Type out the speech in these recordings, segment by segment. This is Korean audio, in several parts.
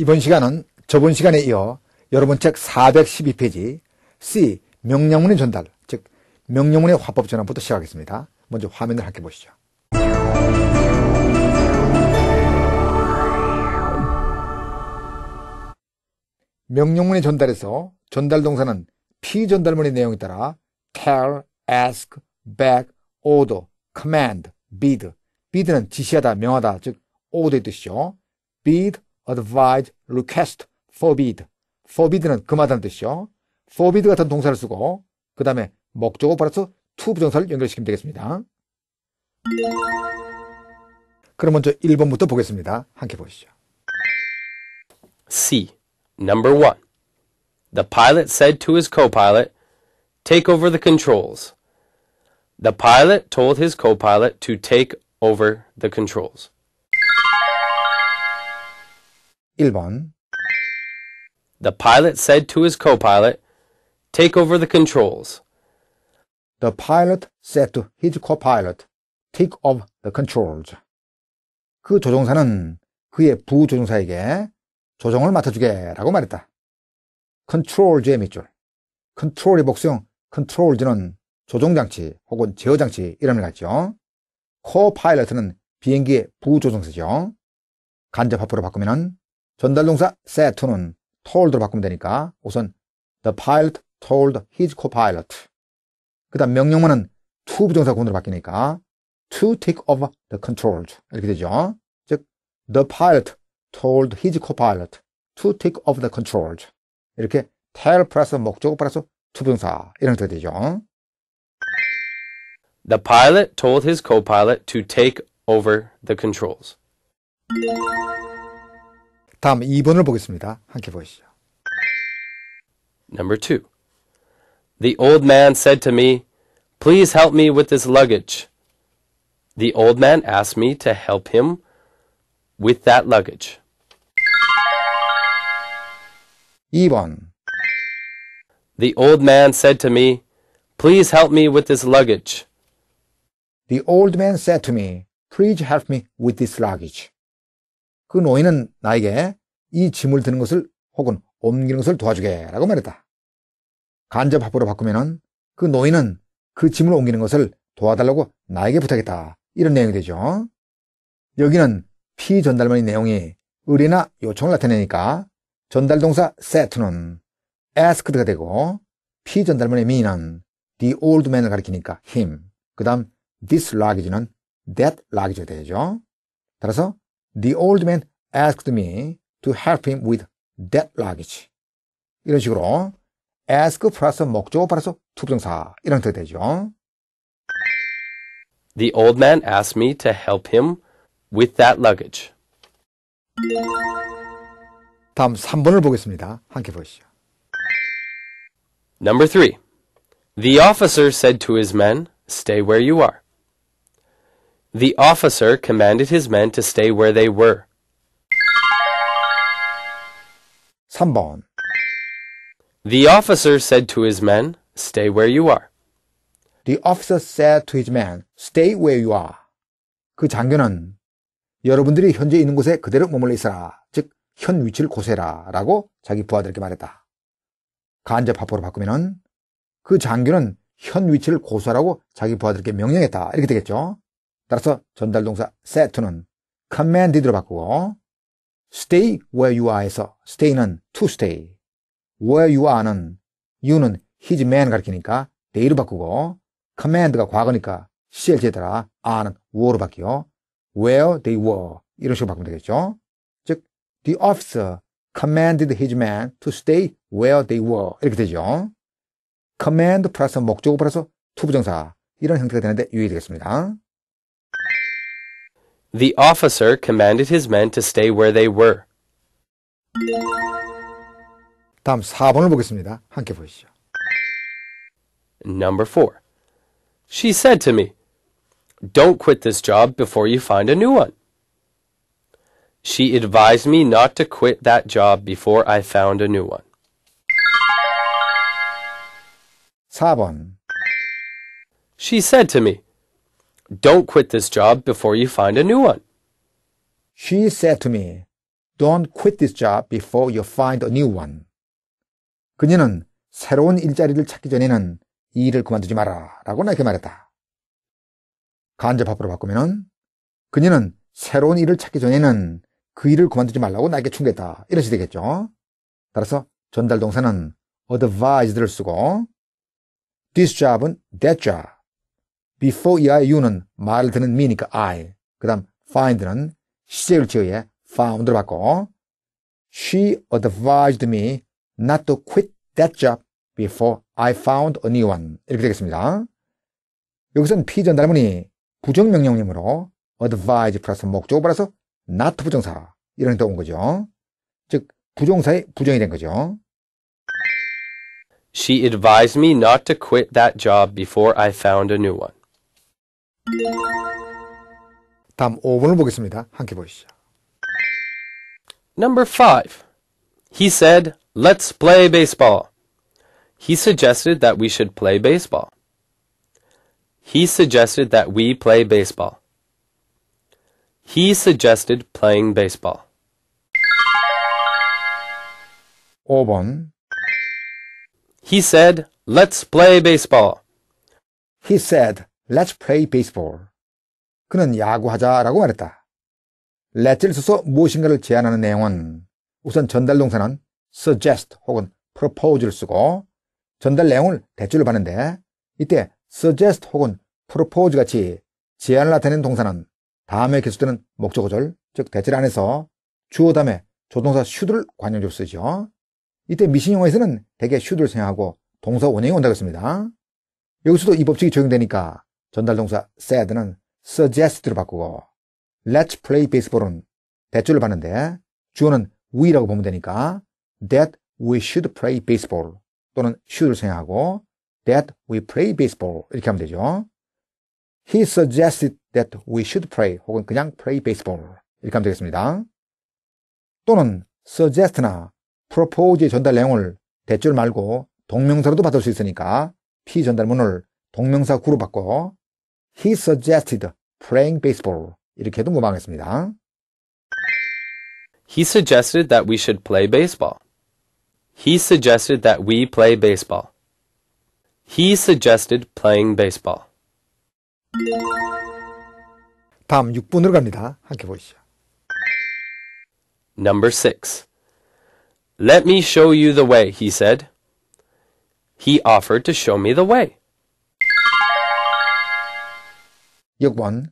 이번 시간은 저번 시간에 이어 여러분 책 412페이지 C 명령문의 전달, 즉 명령문의 화법 전환부터 시작하겠습니다. 먼저 화면을 함께 보시죠. 명령문의 전달에서 전달 동사는 P 전달문의 내용에 따라 tell, ask, beg, order, command, bid, bid는 지시하다, 명하다, 즉 order의 뜻이죠. bid, advise, request, forbid. forbid는 금하다는 뜻이요. forbid 같은 동사를 쓰고 그 다음에 목적어 플러스 to 부정사를 연결시키면 되겠습니다. 그럼 먼저 1번부터 보겠습니다. 함께 보시죠. C. Number 1. The pilot said to his co-pilot, Take over the controls. The pilot told his co-pilot to take over the controls. 1번 The pilot said to his co-pilot, Take over the controls. The pilot said to his co-pilot, Take over the controls. 그 조종사는 그의 부조종사에게 조종을 맡아주게 라고 말했다. 컨트롤즈의 밑줄. 컨트롤의 복수형 컨트롤즈는 조종장치 혹은 제어장치 이름을 갖죠. 코파일럿은 비행기의 부조종사죠. 간접 합으로 바꾸면 전달동사 s a i to는 told로 바꾸면 되니까 우선 the pilot told his co-pilot 그 다음 명령문은 to 부정사 구문으로 바뀌니까 to take over the controls 이렇게 되죠 즉 the pilot told his co-pilot to take over the controls 이렇게 tell 플러스 목적어 플러스 to 부정사 이런 형태가 되죠 The pilot told his co-pilot to take over the controls 다음 2번을 보겠습니다. 함께 보시죠. Number 2. The old man said to me, "Please help me with this luggage." The old man asked me to help him with that luggage. 2번 The old man said to me, "Please help me with this luggage." The old man said to me, "Please help me with this luggage." 그 노인은 나에게 이 짐을 드는 것을 혹은 옮기는 것을 도와주게 라고 말했다. 간접합으로 바꾸면 그 노인은 그 짐을 옮기는 것을 도와달라고 나에게 부탁했다. 이런 내용이 되죠. 여기는 피전달문의 내용이 의뢰나 요청을 나타내니까 전달동사 set는 asked가 되고 피전달문의 m e 은 the old man을 가리키니까 him 그 다음 this luggage는 that luggage가 되죠. 따라서 The old man asked me to help him with that luggage. 이런 식으로 ask 플러스 목적어 플러스 투부정사 이런 뜻 되죠. The old man asked me to help him with that luggage. 다음 3번을 보겠습니다. 함께 보시죠. Number 3. The officer said to his men, "Stay where you are." The officer commanded his men to stay where they were. 3번 The officer said to his men, stay where you are. The officer said to his men, stay where you are. 그 장교는 여러분들이 현재 있는 곳에 그대로 머물러 있어라. 즉, 현 위치를 고세라. 라고 자기 부하들에게 말했다. 간접합포로 바꾸면은 그 장교는 현 위치를 고수하라고 자기 부하들에게 명령했다. 이렇게 되겠죠. 따라서 전달동사 set는 commanded로 바꾸고 stay where you are에서 stay는 to stay where you are는 you는 his man 가리키니까 day로 바꾸고 command가 과거니까 CLG에 따라 are는 were로 바뀌어 where they were 이런 식으로 바꾸면 되겠죠 즉 the officer commanded his man to stay where they were 이렇게 되죠 command 플러스 목적어 플러스 투부정사 이런 형태가 되는데 유의되겠습니다 The officer commanded his men to stay where they were. 다음 4번을 보겠습니다. 함께 보시죠. Number 4. She said to me, Don't quit this job before you find a new one. She advised me not to quit that job before I found a new one. 4번 She said to me, Don't quit this job before you find a new one. She said to me, Don't quit this job before you find a new one. 그녀는 새로운 일자리를 찾기 전에는 이 일을 그만두지 마라 라고 나에게 말했다. 간접합으로 바꾸면 그녀는 새로운 일을 찾기 전에는 그 일을 그만두지 말라고 나에게 충고했다. 이러시 되겠죠. 따라서 전달 동사는 advised를 쓰고 this job은 that job before 이하의 you는 말을 듣는 me니까 I. 그 다음 find는 시제를 지어야 found를 받고 She advised me not to quit that job before I found a new one. 이렇게 되겠습니다. 여기서는 P 전달문이 부정명령님으로 advise 플러스 목적어 받아서 not 부정사 이런 형태온 거죠. 즉 부정사의 부정이 된 거죠. She advised me not to quit that job before I found a new one. 다음 5번을 보겠습니다. 함께 보시죠. Number 5. He said, "Let's play baseball." He suggested that we should play baseball. He suggested that we play baseball. He suggested playing baseball. 5번 He said, "Let's play baseball." He said, Let's play baseball. 그는 야구하자라고 말했다. let를 써서 무엇인가를 제안하는 내용은 우선 전달 동사는 suggest 혹은 propose를 쓰고 전달 내용을 대출로 받는데 이때 suggest 혹은 propose 같이 제안을 나타내는 동사는 다음에 계속되는 목적어절 즉대체 안에서 주어 다음에 조동사 should를 관용적으로 쓰죠. 이때 미신용어에서는 대개 should를 사용하고 동사 원형이 온다고 했습니다. 여기서도 이 법칙이 적용되니까 전달동사 said는 suggest로 바꾸고 let's play baseball은 대출을 받는데 주어는 we라고 보면 되니까 that we should play baseball 또는 s h o u l d 을생각하고 that we play baseball 이렇게 하면 되죠. He suggested that we should play 혹은 그냥 play baseball 이렇게 하면 되겠습니다. 또는 suggest나 propose의 전달 내용을 대출 말고 동명사로도 받을 수 있으니까 피전달문을 동명사 구로 바꿔 He suggested playing baseball. 이렇게도 무방했습니다. He suggested that we should play baseball. He suggested that we play baseball. He suggested playing baseball. 다음 6분으로 갑니다. 함께 보시죠. Number 6. Let me show you the way, he said. He offered to show me the way. 6번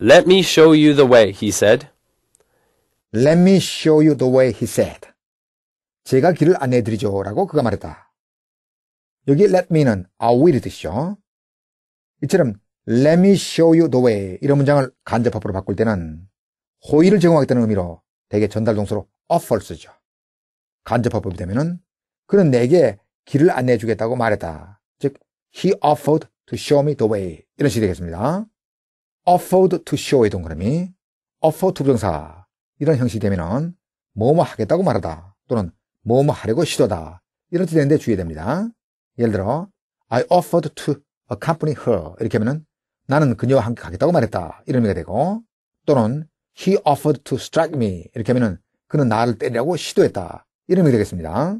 Let me show you the way, he said. Let me show you the way, he said. 제가 길을 안내해드리죠. 라고 그가 말했다. 여기 let me는 I will 뜻이죠. 이처럼 let me show you the way 이런 문장을 간접합으로 바꿀 때는 호의를 제공하겠다는 의미로 대개 전달 동사로 offer 쓰죠. 간접합법이 되면은 그는 내게 길을 안내해 주겠다고 말했다. 즉, he offered to show me the way 이런 식이 되겠습니다. afford to show의 동그라미 a f f o r to 부정사 이런 형식이 되면 뭐뭐 하겠다고 말하다 또는 뭐뭐 하려고 시도다 이런 뜻이 되는데 주의해야 됩니다. 예를 들어 I offered to accompany her 이렇게 하면 나는 그녀와 함께 가겠다고 말했다 이런 의미가 되고 또는 he offered to strike me 이렇게 하면 그는 나를 때리려고 시도했다 이런 의미가 되겠습니다.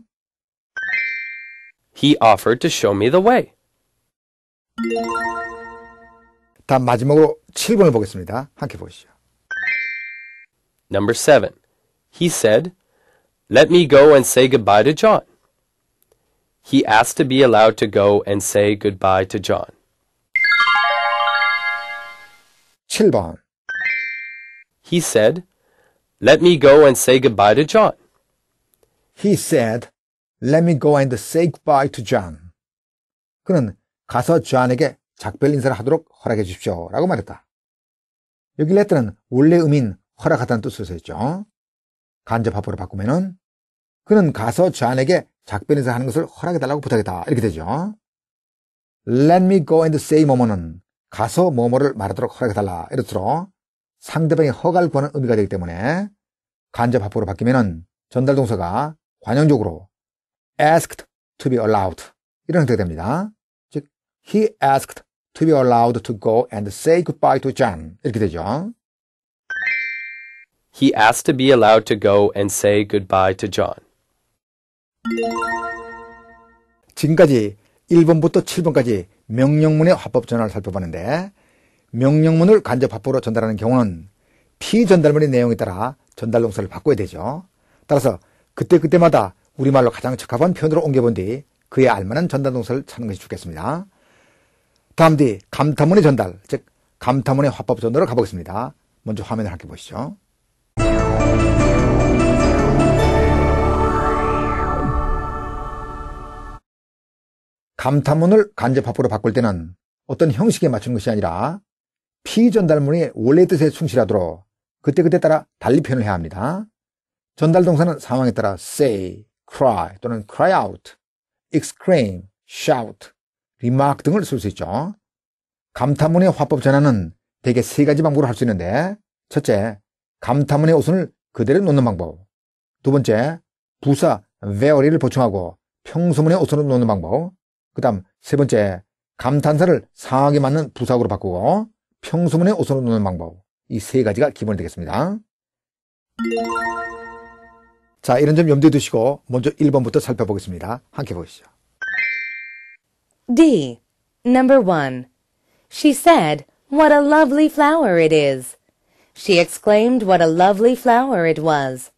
He offered to show me the way. 다음 마지막으로 7번을 보겠습니다. 함께 보시죠. Number 7. He said, Let me go and say goodbye to John. He asked to be allowed to go and say goodbye to John. 7번 He said, Let me go and say goodbye to John. He said, Let me go and say goodbye to John. 그는 가서 저안에게 작별 인사를 하도록 허락해 주십시오. 라고 말했다. 여기 레터는 원래 의미인 허락하다는 뜻으로 써있죠. 간접합보로 바꾸면은 그는 가서 저안에게 작별 인사하는 것을 허락해달라고 부탁했다. 이렇게 되죠. Let me go and say 뭐뭐는 가서 뭐뭐를 말하도록 허락해달라. 이렇도록 상대방이 허가를 구하는 의미가 되기 때문에 간접합보로 바뀌면은 전달 동사가 관용적으로 asked to be allowed 이런 형태가 됩니다. He asked to be allowed to go and say goodbye to John. 이렇게 되죠. He asked to be allowed to go and say goodbye to John. 지금까지 1번부터 7번까지 명령문의 화법 전환을 살펴봤는데 명령문을 간접 화법으로 전달하는 경우는 피전달문의 내용에 따라 전달 동사를 바꿔야 되죠. 따라서 그때그때마다 우리말로 가장 적합한 표현으로 옮겨본 뒤 그에 알만한 전달 동사를 찾는 것이 좋겠습니다. 다음 뒤 감탄문의 전달, 즉 감탄문의 화법 전달로 가보겠습니다. 먼저 화면을 함께 보시죠. 감탄문을 간접화법으로 바꿀 때는 어떤 형식에 맞춘 것이 아니라 피전달문의 원래 뜻에 충실하도록 그때그때 따라 달리 표현을 해야 합니다. 전달 동사는 상황에 따라 say, cry 또는 cry out, exclaim, shout, 리마크 등을 쓸 수 있죠. 감탄문의 화법 전환은 대개 세 가지 방법으로 할 수 있는데 첫째, 감탄문의 오선을 그대로 놓는 방법 두 번째, 부사 very를 보충하고 평소문의 오선을 놓는 방법 그 다음 세 번째, 감탄사를 상하게 맞는 부사구로 바꾸고 평소문의 오선을 놓는 방법 이 세 가지가 기본이 되겠습니다. 자, 이런 점 염두에 두시고 먼저 1번부터 살펴보겠습니다. 함께 보시죠. D. Number 1. She said, What a lovely flower it is. She exclaimed what a lovely flower it was.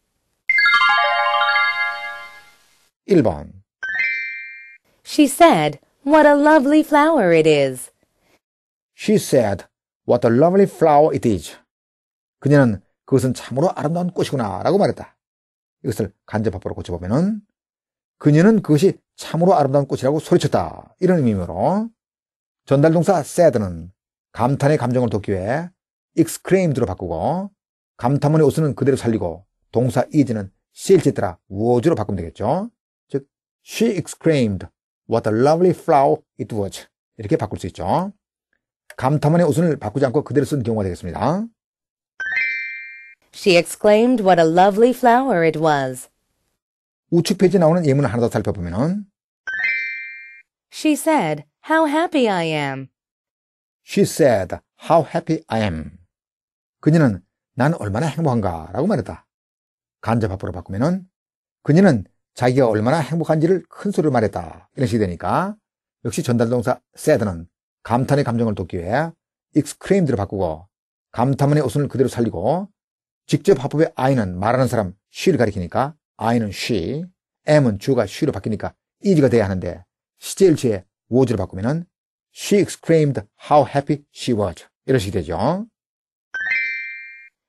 1번 She said, What a lovely flower it is. She said, What a lovely flower it is. 그녀는 그것은 참으로 아름다운 꽃이구나 라고 말했다. 이것을 간접화법으로 고쳐보면은 그녀는 그것이 참으로 아름다운 꽃이라고 소리쳤다. 이런 의미로 전달동사 sad는 감탄의 감정을 돕기 위해 exclaimed로 바꾸고 감탄문의 오수는 그대로 살리고 동사 is는 실제 따라 was로 바꾸면 되겠죠. 즉 she exclaimed what a lovely flower it was 이렇게 바꿀 수 있죠. 감탄문의 오순을 바꾸지 않고 그대로 쓰는 경우가 되겠습니다. She exclaimed what a lovely flower it was. 우측 페이지 에 나오는 예문을 하나 더 살펴보면 She said, How happy I am. She said, How happy I am. 그녀는 난 얼마나 행복한가 라고 말했다. 간접합으로 바꾸면은 그녀는 자기가 얼마나 행복한지를 큰 소리로 말했다. 이런 식이 되니까 역시 전달동사 said는 감탄의 감정을 돕기 위해 exclaimed로 바꾸고 감탄문의 오순을 그대로 살리고 직접 합법의 I는 말하는 사람 she를 가리키니까 I는 she, M은 주가 she로 바뀌니까 is가 돼야 하는데 Still, 스틸즈의 was를 바꾸면은 she exclaimed how happy she was. 이런 식이 되죠.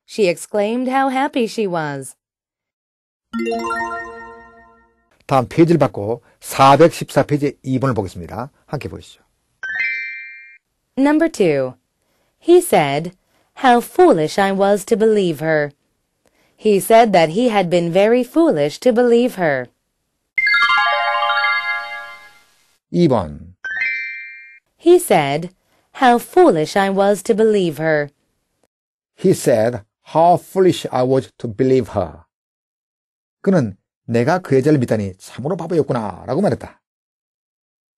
She exclaimed how happy she was. 다음 페이지를 받고 414페이지 2번을 보겠습니다. 함께 보시죠. Number 2. He said, How foolish I was to believe her. He said that he had been very foolish to believe her. 2번 He said, How foolish I was to believe her. He said, How foolish I was to believe her. 그는 내가 그 여자를 믿다니 참으로 바보였구나 라고 말했다.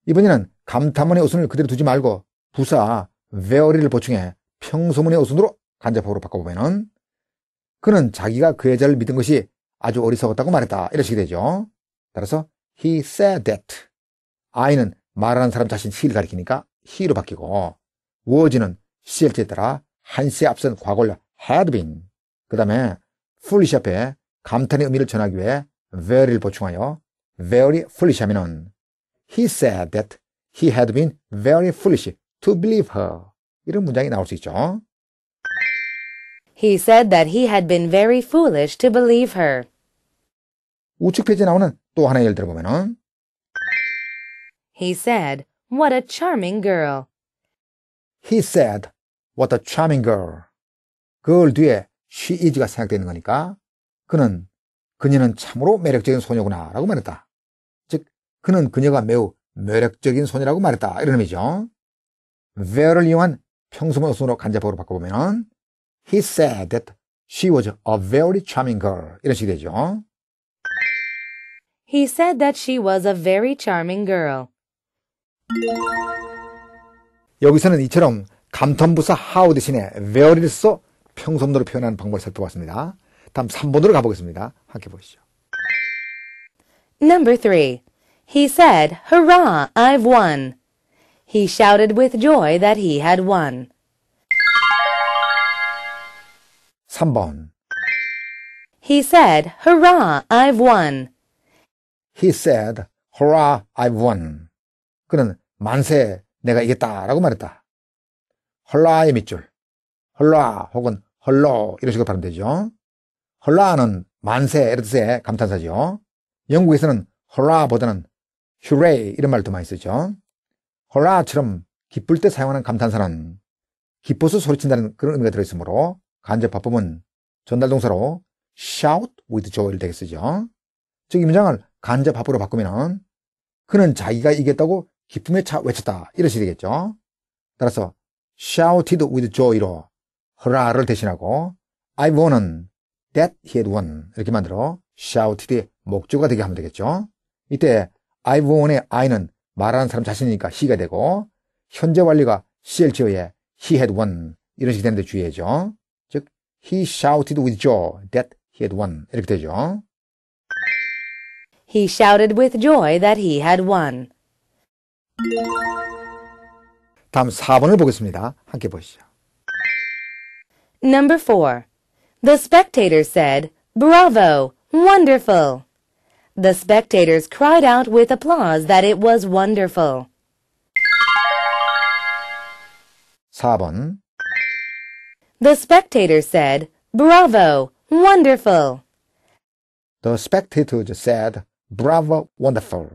이번에는 감탄문의 어순을 그대로 두지 말고 부사 very를 보충해 평소문의 어순으로 간접어로 바꿔보면은 그는 자기가 그 여자를 믿은 것이 아주 어리석었다고 말했다. 이런 식이 되죠. 따라서 he said that I는 말하는 사람 자신 he를 가리키니까 he로 바뀌고 was는 CLT에 따라 한시에 앞선 과거를 had been 그 다음에 foolish 앞에 감탄의 의미를 전하기 위해 very를 보충하여 very foolish 하면은 he said that he had been very foolish to believe her 이런 문장이 나올 수 있죠. He said that he had been very foolish to believe her. 우측 페이지에 나오는 또 하나의 예를 들어보면은 He said, What a charming girl. He said, What a charming girl. 그걸 뒤에 she is가 생각되는 거니까 그는 그녀는 참으로 매력적인 소녀구나 라고 말했다. 즉 그는 그녀가 매우 매력적인 소녀라고 말했다. 이런 의미죠. very를 이용한 평소모순으로 간접으로 바꿔보면 he said that she was a very charming girl 이런 식이 되죠. He said that she was a very charming girl. 여기서는 이처럼 감탄부사 하우 대신에 very를 써 평섬도로 표현하는 방법을 살펴봤습니다. 다음 3번으로 가보겠습니다. 함께 보시죠. Number 3. He said, Hurrah, I've won. He shouted with joy that he had won. 3번 He said, Hurrah, I've won. He said, Hurrah, I've won. 그는 만세 내가 이겼다라고 말했다. 헐라의 밑줄. 헐라 혹은 헐로 이런 식으로 발음 되죠. 헐라는 만세 이런 뜻의 감탄사죠. 영국에서는 헐라보다는 휴레이 이런 말도 많이 쓰죠. 헐라처럼 기쁠 때 사용하는 감탄사는 기뻐서 소리친다는 그런 의미가 들어있으므로 간접합법은 전달동사로 shout with joy를 되게 쓰죠. 즉, 임장을 간접합법으로 바꾸면 그는 자기가 이겼다고 기쁨에 차 외쳤다. 이러시 되겠죠. 따라서 shouted with joy로 a h 를 대신하고 I won은 that he had won 이렇게 만들어 shouted의 목조가 되게 하면 되겠죠. 이때 I won의 I는 말하는 사람 자신이니까 he가 되고 현재 완료가 c l g o 의 he had won 이런 식이 되는데 주의해죠. 즉 he shouted with joy that he had won 이렇게 되죠. He shouted with joy that he had won. 다음 4번을 보겠습니다. 함께 보시죠. Number 4. The spectator said, "Bravo! Wonderful!" The spectators cried out with applause that it was wonderful. 4번 The spectator said, "Bravo! Wonderful!" The spectators said, "Bravo! Wonderful!"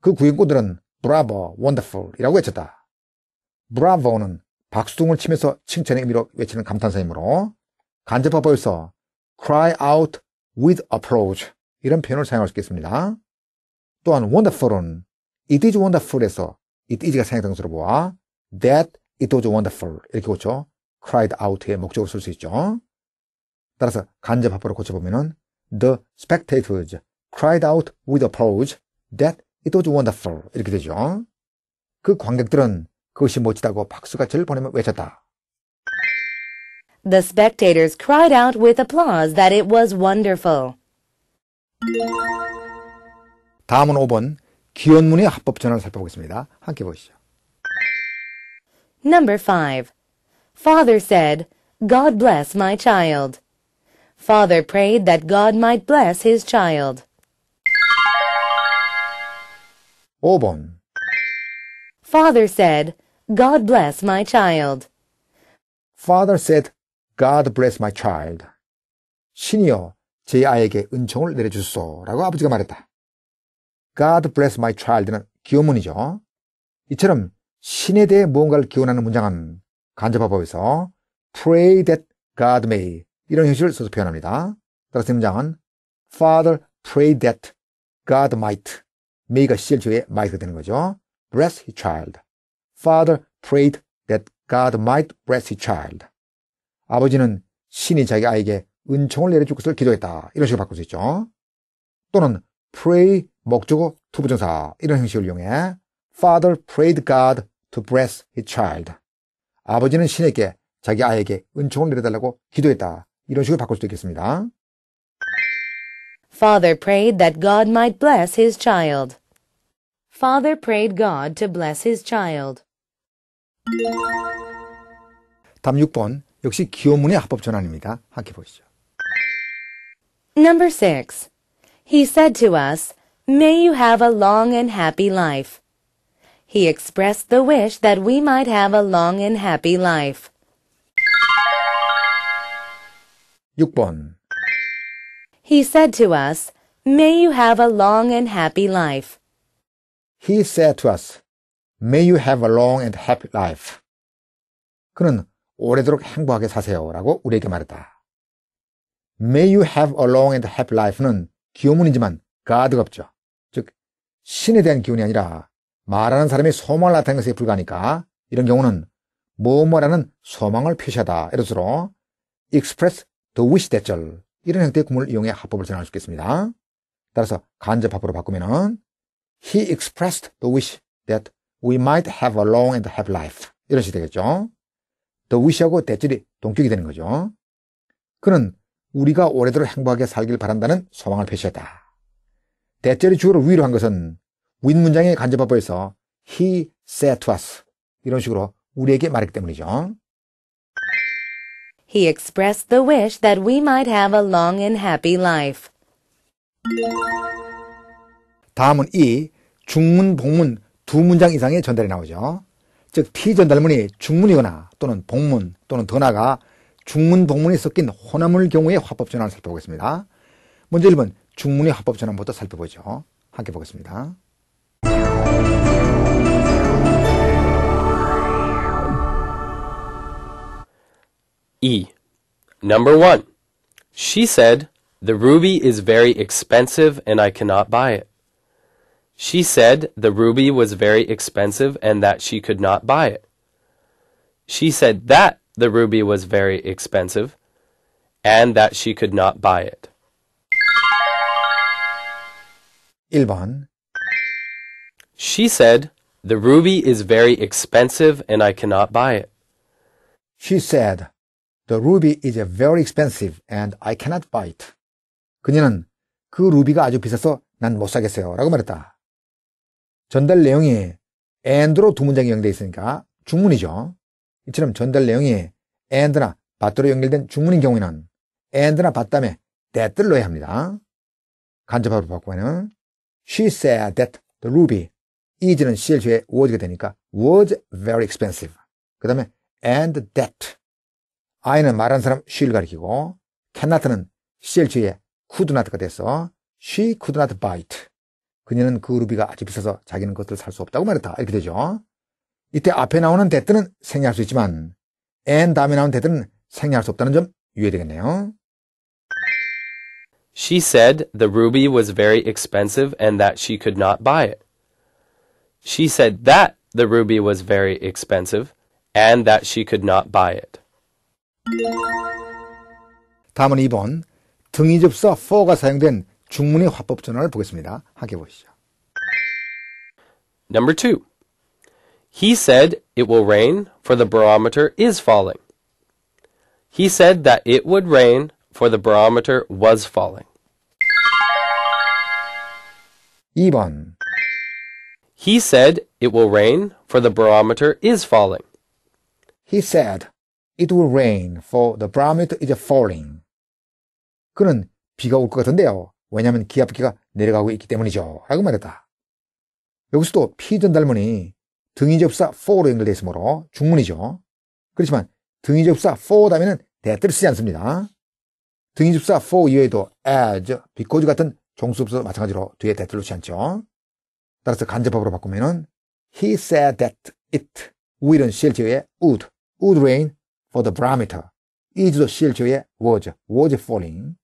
그 구인구들은 브라보, 원더풀이라고 외쳤다. 브라보는 박수동을 치면서 칭찬의 의미로 외치는 감탄사이므로 간접화 벌써 cry out with approach 이런 표현을 사용할 수 있겠습니다. 또한 wonderful은 it is wonderful에서 it is가 상해동사로 보아 that it was wonderful 이렇게 고쳐 cried out의 목적으로 쓸 수 있죠. 따라서 간접화법으로 고쳐보면은 the spectators cried out with applause that It was wonderful. 이렇게 되죠. 그 관객들은 그것이 멋지다고 박수가 절 보내며 외쳤다. The spectators cried out with applause that it was wonderful. 다음은 5번 기원문의 합법 전환을 살펴보겠습니다. 함께 보시죠. Number 5. Father said, God bless my child. Father prayed that God might bless his child. 5번 Father said, God bless my child. Father said, God bless my child. 신이여, 제 아이에게 은총을 내려주소. 라고 아버지가 말했다. God bless my child는 기원문이죠. 이처럼 신에 대해 무언가를 기원하는 문장은 간접화법에서 pray that God may 이런 형식을 써서 표현합니다. 따라서 문장은 Father pray that God might 메이가 실조의 마이크 되는 거죠. bless his child. Father prayed that God might bless his child. 아버지는 신이 자기 아이에게 은총을 내려줄 것을 기도했다. 이런 식으로 바꿀 수 있죠. 또는 pray 목적어 투부정사 이런 형식을 이용해 Father prayed God to bless his child. 아버지는 신에게 자기 아이에게 은총을 내려달라고 기도했다. 이런 식으로 바꿀 수도 있겠습니다. Father prayed that God might bless his child. Father prayed God to bless his child. 6번 역시 기호문의 합법 전환입니다. 함께 보시죠. Number 6. He said to us, May you have a long and happy life. He expressed the wish that we might have a long and happy life. 6번 He said to us, May you have a long and happy life. He said to us, May you have a long and happy life. 그는 오래도록 행복하게 사세요. 라고 우리에게 말했다. May you have a long and happy life는 기호문이지만 가득 없죠. 즉, 신에 대한 기운이 아니라 말하는 사람이 소망을 나타낸 것에 불과하니까 이런 경우는 뭐뭐라는 소망을 표시하다. 이로써 express the wish t h a 대절 이런 형태의 구문을 이용해 합법을 전할 수 있겠습니다. 따라서 간접합법으로 바꾸면은 He expressed the wish that we might have a long and happy life. 이런 식이 되겠죠. The wish하고 대절이 동격이 되는 거죠. 그는 우리가 오래도록 행복하게 살길 바란다는 소망을 표시했다. 대절이 주어를 위로 한 것은 윈 문장의 간접화법에서 he said to us 이런 식으로 우리에게 말했기 때문이죠. He expressed the wish that we might have a long and happy life. 다음은 이 중문, 복문 두 문장 이상의 전달이 나오죠. 즉 T 전달문이 중문이거나 또는 복문 또는 더 나아가 중문, 복문이 섞인 혼합물 경우의 화법 전환을 살펴보겠습니다. 먼저 1번 중문의 화법 전환부터 살펴보죠. 함께 보겠습니다. E. Number 1. She said, The ruby is very expensive and I cannot buy it. She said the ruby was very expensive and that she could not buy it. She said that the ruby was very expensive and that she could not buy it. 1번 She said, the ruby is very expensive and I cannot buy it. She said, the ruby is very expensive and I cannot buy it. 그녀는 그 루비가 아주 비싸서 난 못 사겠어요 라고 말했다. 전달 내용이 and로 두 문장이 연결되어 있으니까 중문이죠. 이처럼 전달 내용이 and나 bat로 연결된 중문인 경우에는 and나 bat 다음에 that을 넣어야 합니다. 간접합으로 바꾸면 she said that the ruby is는 cl 뒤에 was가 되니까 was very expensive. 그 다음에 and that I는 말한 사람 she를 가리키고 cannot는 cl 뒤에 could not가 돼서 she could not buy it. 그녀는 그 루비가 아주 비싸서 자기는 그것을 살 수 없다고 말했다. 이렇게 되죠. 이때 앞에 나오는 대들은 생략할 수 있지만 앤 다음에 나온 대들은 생략할 수 없다는 점 유의되겠네요. She said the ruby was very expensive and that she could not buy it. She said that the ruby was very expensive and that she could not buy it. 다음은 2번 등이접사 for가 사용된 중문의 화법 보겠습니다. 함께 보시죠. Number two. He said it will rain for the barometer is falling. He said that it would rain for the barometer was falling. 2번 He said it will rain for the barometer is falling. He said it will rain for the barometer is falling. 그는 비가 올 것 같은데요. 왜냐하면 기압기가 내려가고 있기 때문이죠. 라고 말했다. 여기서도 피전달문이 등이접사 4로 연결되어 있으므로 중문이죠. 그렇지만 등이접사 4 다음에는 대뜻를 쓰지 않습니다. 등이접사 4 이외에도 as, because 같은 종수부서 마찬가지로 뒤에 대뜻를 쓰지 않죠. 따라서 간접법으로 바꾸면은 He said that it will은 실제의 would, would rain for the barometer. is도 실제의 was, was falling.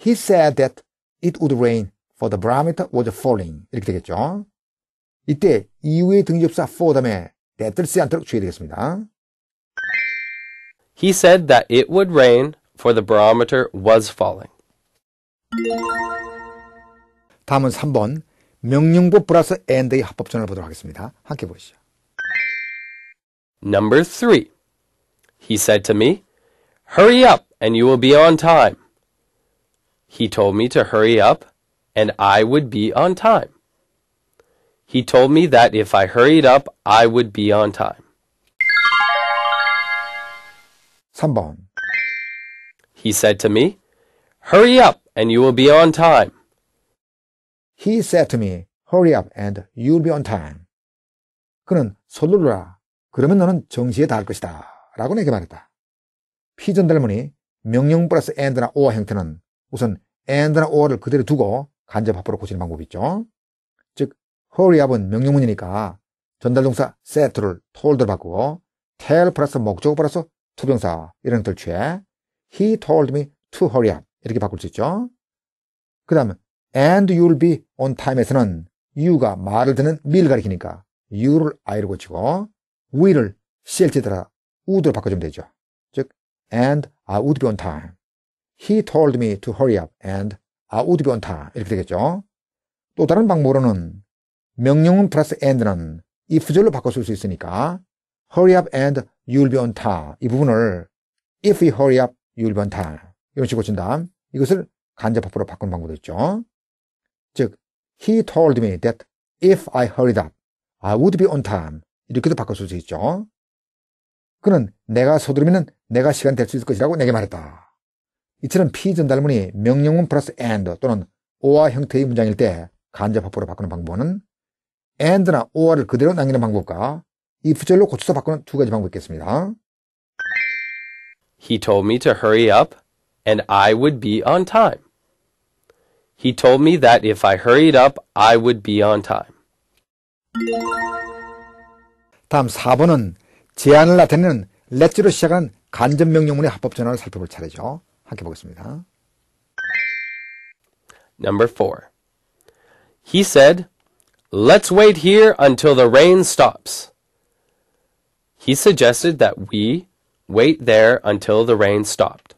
He said that it would rain for the barometer was falling 이렇게 되겠죠. 이때 이후의 등접사 for 다음에 that을 쓰지 않도록 주의되겠습니다. He said that it would rain for the barometer was falling. 다음은 3번 명령부 플러스 and의 합법전을 보도록 하겠습니다. 함께 보시죠. Number 3. He said to me, Hurry up and you will be on time. He told me to hurry up and I would be on time. He told me that if I hurried up, I would be on time. 3번 He said to me, Hurry up and you will be on time. He said to me, Hurry up and you'll be on time. 그는 서둘러라. 그러면 너는 정시에 닿을 것이다. 라고 내게 말했다. 피존 닮은이 명령 플러스 and나 or 형태는 우선 and나 or를 그대로 두고 간접 합법으로 고치는 방법이 있죠. 즉, hurry up은 명령문이니까 전달동사 set를 told로 바꾸고 tell 플러스 목적어 플러스 투병사 이런 것들 취해 he told me to hurry up 이렇게 바꿀 수 있죠. 그 다음 and you'll be on time에서는 you가 말을 듣는 me를 가리키니까 you를 I로 고치고 w i 를 l 을 CLT 따라 would로 바꿔주면 되죠. 즉 and I would be on time He told me to hurry up and I would be on time. 이렇게 되겠죠. 또 다른 방법으로는 명령문 플러스 and는 if절로 바꿔 쓸수 있으니까 hurry up and you'll be on time. 이 부분을 if we hurry up, you'll be on time. 이런 식으로 친다. 음 이것을 간접화으로 바꾸는 방법도 있죠. 즉, he told me that if I hurried up, I would be on time. 이렇게도 바꿀 꿔수 있죠. 그는 내가 서두르면 내가 시간 될 수 있을 것이라고 내게 말했다. 이처럼 피 전달문이 명령문 플러스 and 또는 or 형태의 문장일 때 간접 합보로 바꾸는 방법은 and나 or를 그대로 남기는 방법과 if절로 고쳐서 바꾸는 두 가지 방법이 있겠습니다. He told me to hurry up and I would be on time. He told me that if I hurried up, I would be on time. 다음 4번은 제안을 나타내는 let로 시작한 간접 명령문의 합법 전환을 살펴볼 차례죠. 함께 보겠습니다. Number 4. He said, "Let's wait here until the rain stops." He suggested that we wait there until the rain stopped.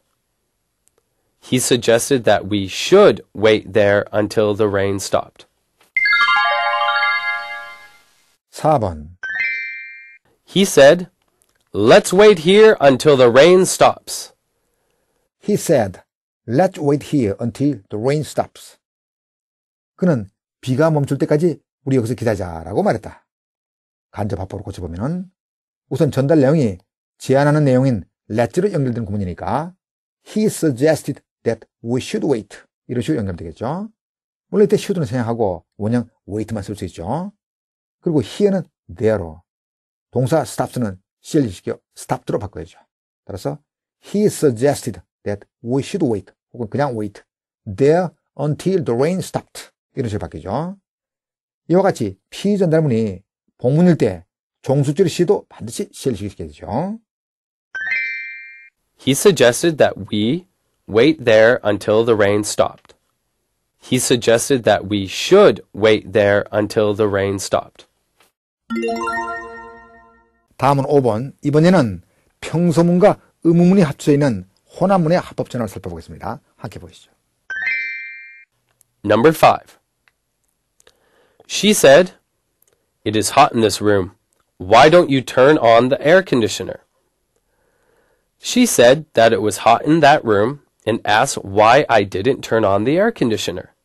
He suggested that we should wait there until the rain stopped. 4번 He said, "Let's wait here until the rain stops." He said, let's wait here until the rain stops. 그는 비가 멈출 때까지 우리 여기서 기다자라고 말했다. 간접 합법으로 고쳐보면은 우선 전달 내용이 제안하는 내용인 let's로 연결된 구문이니까 he suggested that we should wait 이런 식으로 연결되겠죠. 원래 이때 should는 생략하고 원형 wait만 쓸 수 있죠. 그리고 here는 there로 동사 stops는 실리시켜 stops로 바꿔야죠. 따라서 he suggested that we should wait 혹은 그냥 wait there until the rain stopped 이런 식으로 바뀌죠. 이와 같이 피의 전달문이 복문일 때 종수절 시도 반드시 실시시켜야 되죠. He suggested that we wait there until the rain stopped. He suggested that we should wait there until the rain stopped. 다음은 5번. 이번에는 평소문과 의문문이 합쳐 있는 호남문의 합법 살펴보겠습니다. 함께 보시죠. Number 5. She said, It is hot in this room. Why don't you turn on the air conditioner? She said that it was hot in that room and asked why I didn't turn on the air conditioner.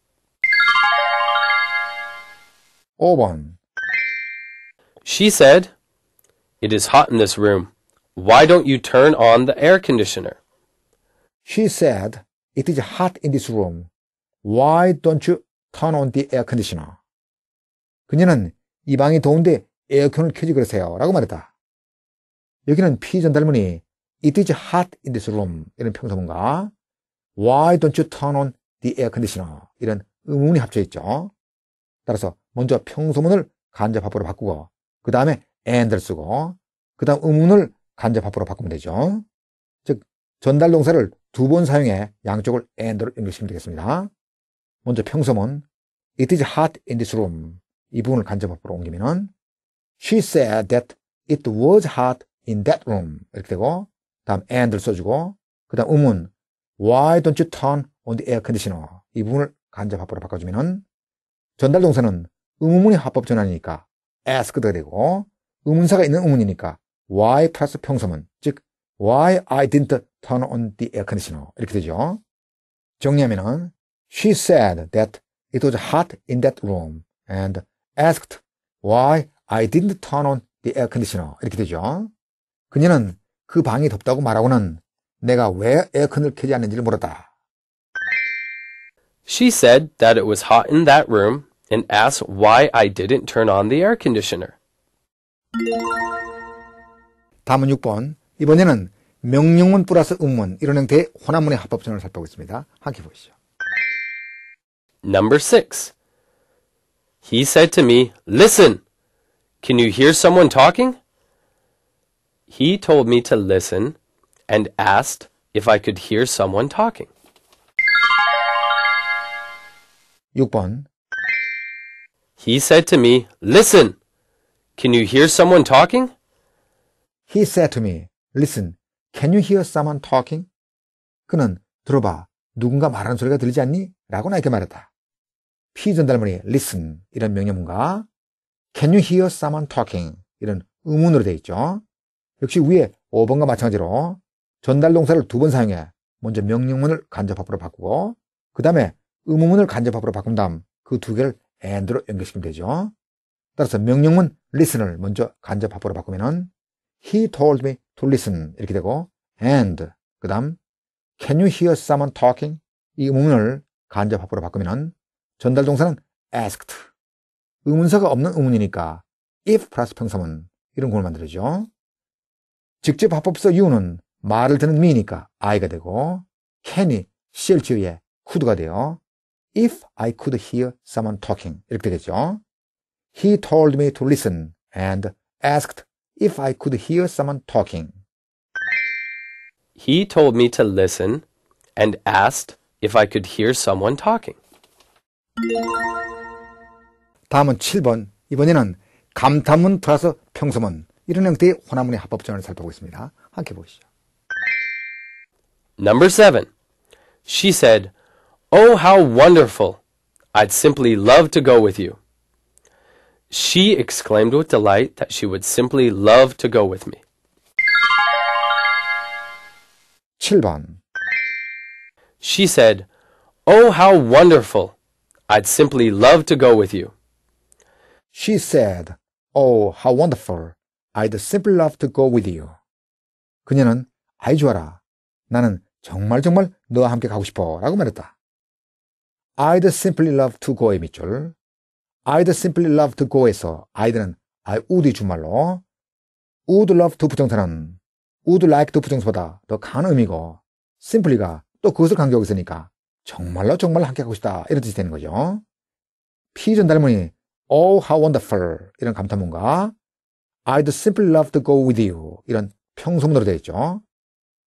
5번. She said, It is hot in this room. Why don't you turn on the air conditioner? She said, It is hot in this room. Why don't you turn on the air conditioner? 그녀는 이 방이 더운데 에어컨을 켜지 그러세요. 라고 말했다. 여기는 피 전달문이 It is hot in this room. 이런 평소문과 Why don't you turn on the air conditioner? 이런 의문이 합쳐 있죠. 따라서 먼저 평소문을 간접합보로 바꾸고 그 다음에 and를 쓰고 그 다음 의문을 간접합보로 바꾸면 되죠. 전달 동사를 두 번 사용해 양쪽을 and로 연결시키면 되겠습니다. 먼저 평소문 It is hot in this room 이 부분을 간접어법으로 옮기면 She said that it was hot in that room 이렇게 되고 다음 and를 써주고 그 다음 음문 Why don't you turn on the air conditioner 이 부분을 간접합법으로 바꿔주면 전달 동사는 의문문이 합법 전환이니까 ask가 되고 의문사가 있는 의문이니까 why 플러스 평소문 즉 Why I didn't turn on the air conditioner. 이렇게 되죠. 정리하면은 She said that it was hot in that room and asked why I didn't turn on the air conditioner. 이렇게 되죠. 그녀는 그 방이 덥다고 말하고는 내가 왜 에어컨을 켜지 않는지를 물었다. She said that it was hot in that room and asked why I didn't turn on the air conditioner. 다음은 6번. 이번에는 명령문 플러스 음문 이런 형태의 혼합문의 합법전을 살펴보겠습니다. 함께 보시죠. Number 6. He said to me, "Listen. Can you hear someone talking?" He told me to listen and asked if I could hear someone talking. 6번 He said to me, "Listen. Can you hear someone talking?" He said to me, Listen, can you hear someone talking? 그는 들어봐. 누군가 말하는 소리가 들리지 않니? 라고 나에게 말했다. 피 전달문이 listen 이런 명령문과 can you hear someone talking 이런 의문으로 되어 있죠. 역시 위에 5번과 마찬가지로 전달 동사를 두 번 사용해 먼저 명령문을 간접합으로 바꾸고 그 다음에 의문문을 간접합으로 바꾼 다음 그 두 개를 and로 연결시키면 되죠. 따라서 명령문 listen을 먼저 간접합으로 바꾸면은 he told me to listen 이렇게 되고 and 그 다음 can you hear someone talking 이 의문을 간접 화법로 바꾸면 전달 동사는 asked 의문사가 없는 의문이니까 if 플러스 평서문 이런 공을 만들죠 직접 화법서 you는 말을 듣는 me니까 I가 되고 can이 CLG의 could가 돼요. If I could hear someone talking 이렇게 되겠죠. He told me to listen and asked if I could hear someone talking. He told me to listen and asked if I could hear someone talking. 다음은 7번. 이번에는 감탄문 따라서 평소문 이런 형태의 호남문의 합법 전환을 살펴보겠습니다. 함께 보시죠. Number 7. She said, "Oh, how wonderful. I'd simply love to go with you." She exclaimed with delight that she would simply love to go with me. 7번 She said, Oh, how wonderful! I'd simply love to go with you. She said, Oh, how wonderful! I'd simply love to go with you. 그녀는, 아이 좋아라. 나는 정말 정말 너와 함께 가고 싶어. 라고 말했다. I'd simply love to go with 밑줄 I'd simply love to go에서 I'd는 I would 주말로 would love to 부정사는 would like to 부정사보다 더 강한 의미고 simply가 또 그것을 강조하고 있으니까 정말로 정말 함께 하고 싶다 이런 뜻이 되는 거죠. 피 전달문이 Oh how wonderful 이런 감탄문과 I'd simply love to go with you 이런 평소문으로 되어 있죠.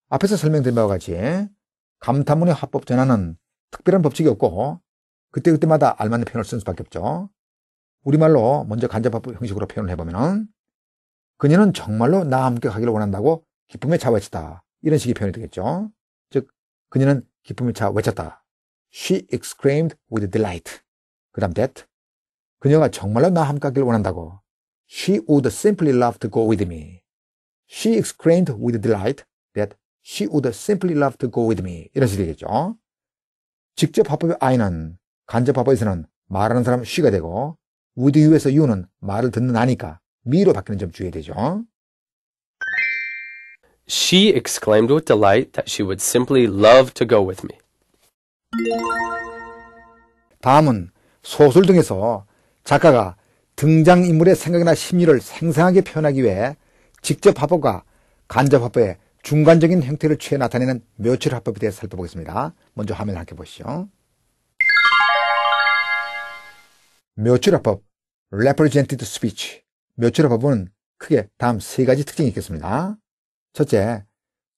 앞에서 설명드린 바와 같이 감탄문의 화법 전환은 특별한 법칙이 없고 그때그때마다 알맞는 표현을 쓴 수밖에 없죠. 우리말로 먼저 간접합 형식으로 표현을 해보면 그녀는 정말로 나와 함께 가기를 원한다고 기쁨에 차 외쳤다. 이런 식의 표현이 되겠죠. 즉, 그녀는 기쁨에 차 외쳤다. She exclaimed with delight. 그 다음 that. 그녀가 정말로 나와 함께 가기를 원한다고. She would simply love to go with me. She exclaimed with delight that she would simply love to go with me. 이런 식이 되겠죠. 직접 화법의 I는 간접 화법에서는 말하는 사람 she가 되고 would you에서 you는 말을 듣는 아니까 me로 바뀌는 점 주의해야 되죠. She exclaimed with delight that she would simply love to go with me. 다음은 소설 등에서 작가가 등장인물의 생각이나 심리를 생생하게 표현하기 위해 직접 화법과 간접 화법의 중간적인 형태를 취해 나타내는 며칠 화법에 대해 살펴보겠습니다. 먼저 화면을 함께 보시죠. 며칠합법 represented speech. 며칠화법은 크게 다음 세 가지 특징이 있겠습니다. 첫째,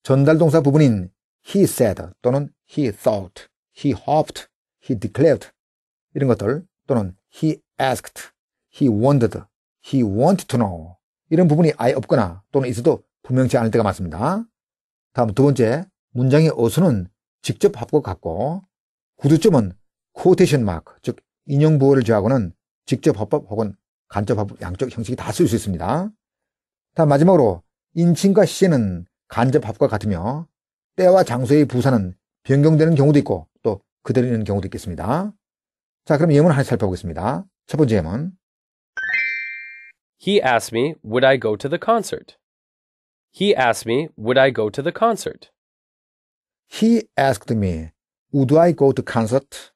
전달동사 부분인 he said 또는 he thought, he hoped, he declared 이런 것들 또는 he asked, he wanted, he wanted to know 이런 부분이 아예 없거나 또는 있어도 분명치 않을 때가 많습니다. 다음 두 번째, 문장의 어수는 직접 합과 같고 구두점은 quotation mark, 즉 인용 부호를 제하고는 직접 화법 혹은 간접 화법 양쪽 형식이 다 쓸 수 있습니다. 다 마지막으로 인칭과 시제는 간접 합과 같으며 때와 장소의 부사는 변경되는 경우도 있고 또 그대로 있는 경우도 있겠습니다. 자, 그럼 예문 하나 살펴보겠습니다. 첫 번째 예문. He asked me, would I go to the concert? He asked me, would I go to the concert? He asked me, would I go to concert?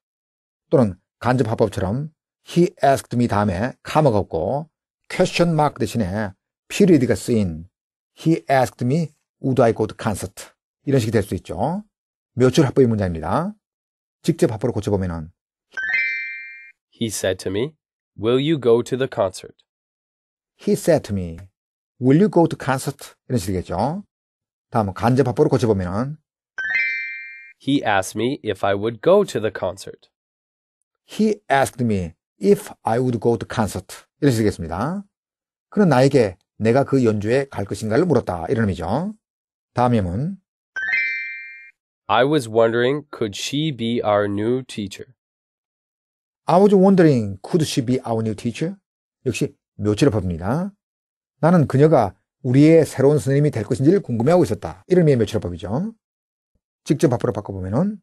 또는 간접합법처럼 he asked me 다음에 c o m 마가 없고 question mark 대신에 period가 쓰인 he asked me would I go to concert 이런 식이 될 수 있죠. 며칠 합법의 문장입니다. 직접 합법으로 고쳐보면은 He said to me, Will you go to the concert? He said to me, Will you go to concert? 이런 식이겠죠. 다음 간접 합법으로 고쳐보면은 He asked me if I would go to the concert. He asked me if I would go to concert. 이런 식이겠습니다. 그는 나에게 내가 그 연주에 갈 것인가를 물었다. 이런 의미죠. 다음 예문. I was wondering could she be our new teacher. I was wondering could she be our new teacher? 역시 묘치료법입니다. 나는 그녀가 우리의 새로운 선생님이 될 것인지를 궁금해하고 있었다. 이런 의미의 묘치료법이죠. 직접 앞으로 바꿔보면은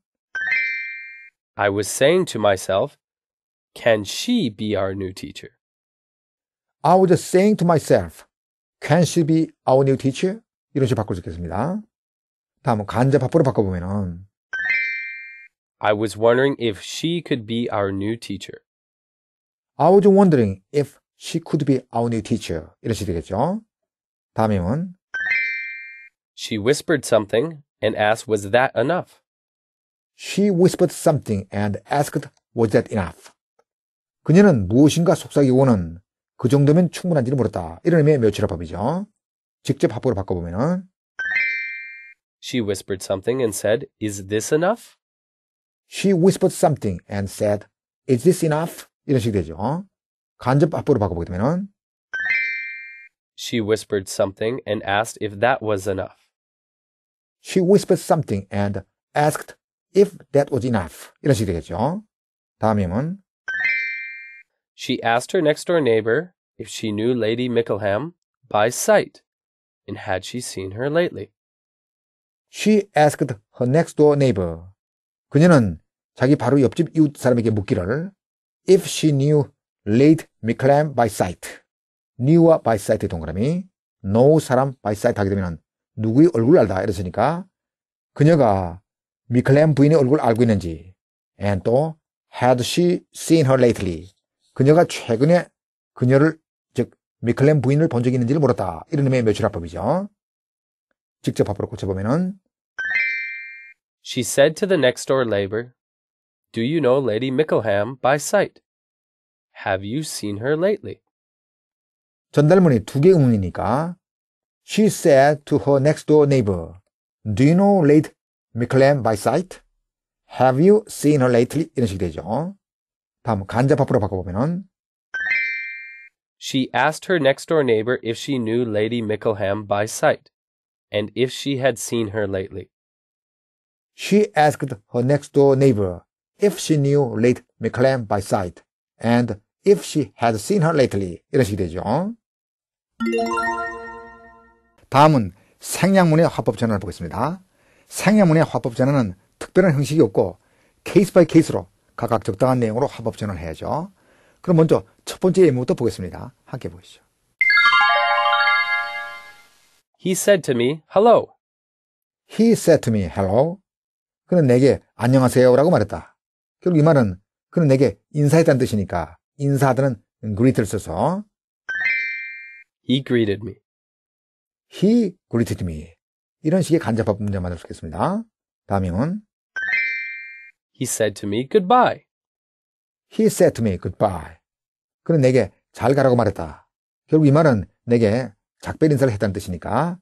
I was saying to myself, can she be our new teacher? I was saying to myself, can she be our new teacher? 이런 식으로 바꿀 수 있겠습니다. 다음은 간접 합보로 바꿔보면은 I was wondering if she could be our new teacher. I was wondering if she could be our new teacher. 이런 식이 되겠죠. 다음은 She whispered something and asked was that enough? She whispered something and asked was that enough. 그녀는 무엇인가 속삭이고는 그 정도면 충분한지를 물었다. 이런 의미의 며칠화법이죠. 직접 합법으로 바꿔보면은 She whispered something and said, "Is this enough?" She whispered something and said, "Is this enough?" 이런 식이 되죠. 간접 합법으로 바꿔보게 되면은 She whispered something and asked if that was enough. She whispered something and asked if that was enough. 이런 식이 되겠죠. 다음이은 She asked her next door neighbor if she knew Lady Mickleham by sight and had she seen her lately. She asked her next door neighbor. 그녀는 자기 바로 옆집 이웃 사람에게 묻기를 if she knew Lady Mickleham by sight. knew와 by sight의 동그라미 know 사람 by sight 하게 되면 누구의 얼굴을 알다 이랬으니까 그녀가 미클렘 부인의 얼굴을 알고 있는지 and 또 had she seen her lately 그녀가 최근에 그녀를 즉 미클렘 부인을 본 적이 있는지를 물었다 이런 의미의 며칠화법이죠 직접 화법으로 고쳐보면은 She said to the next door neighbor Do you know Lady Mickleham by sight? Have you seen her lately? 전달문이 두 개의 문이니까 She said to her next door neighbor Do you know Lady McLaren by sight. Have you seen her lately? 이런 식이 되죠. 다음 간접합으로 바꿔보면은 She asked her next door neighbor if she knew Lady Mickleham by sight and if she had seen her lately. She asked her next door neighbor if she knew Lady Mickleham by sight and if she had seen her lately. 이런 식이 되죠. 다음은 생략문의 화법 전환을 보겠습니다. 상해문의 화법 전환은 특별한 형식이 없고 케이스 바이 케이스로 각각 적당한 내용으로 화법 전환을 해야죠. 그럼 먼저 첫 번째 예문부터 보겠습니다. 함께 보시죠. He said to me, hello. He said to me, hello. 그는 내게 안녕하세요라고 말했다. 결국 이 말은 그는 내게 인사했다는 뜻이니까 인사하다는 greet를 써서 He greeted me. He greeted me. 이런 식의 간접합 문장 만들 수 있겠습니다. 다음은 He said to me goodbye. He said to me goodbye. 그는 내게 잘 가라고 말했다. 결국 이 말은 내게 작별 인사를 했다는 뜻이니까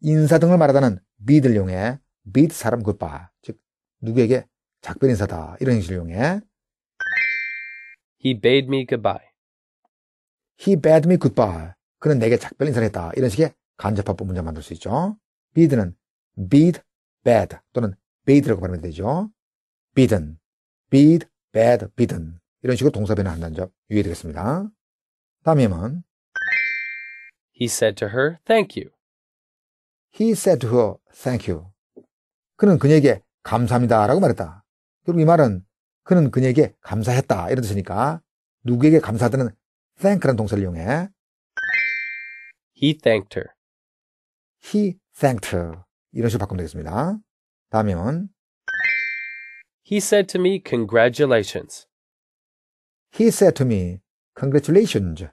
인사 등을 말하다는 b i d 를 이용해 bid 사람 goodbye. 즉 누구에게 작별 인사다 이런 식으로 이용해 He bade me goodbye. He bade me goodbye. 그는 내게 작별 인사를 했다. 이런 식의 간접합법 문장 만들 수 있죠. 비드는 bid bad 또는 bid라고 발음이 되죠. bidden, bid bad bidden 이런 식으로 동사 변화한다는 점 유의되겠습니다. 다음 예문 He said to her, "Thank you." He said to her, "Thank you." 그는 그녀에게 감사합니다라고 말했다. 그리고 이 말은 그는 그녀에게 감사했다 이런 뜻이니까 누구에게 감사하다는 thank라는 동사를 이용해 He thanked her. He thanked her. 이런 식으로 바꾸면 되겠습니다. 다음은 He said to me, congratulations. He said to me, congratulations.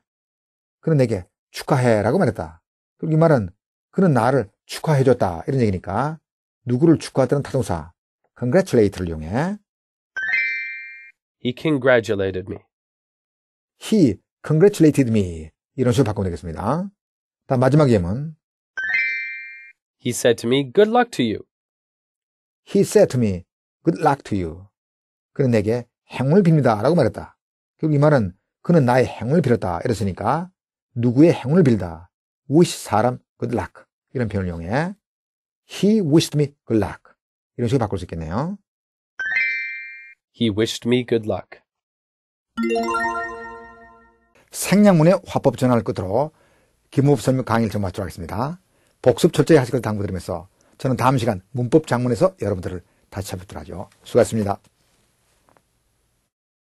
그는 내게 축하해 라고 말했다. 그럼 이 말은 그는 나를 축하해줬다. 이런 얘기니까 누구를 축하하다는 타동사 congratulate를 이용해 He congratulated me. He congratulated me. 이런 식으로 바꾸면 되겠습니다. 다음 마지막 예문 He said to me, Good luck to you. He said to me, Good luck to you. 그는 내게 행운을 빕니다. 라고 말했다. 그럼 이 말은 그는 나의 행운을 빌었다. 이랬으니까 누구의 행운을 빌다. wish 사람 good luck. 이런 표현을 이용해. He wished me good luck. 이런 식으로 바꿀 수 있겠네요. He wished me good luck. 생략문의 화법 전환을 끝으로 김호흡 설명 강의를 좀 마치도록 하겠습니다. 복습 철저히 하시길 당부드리면서 저는 다음 시간 문법 장문에서 여러분들을 다시 찾뵙도록 아 하죠. 수고하셨습니다.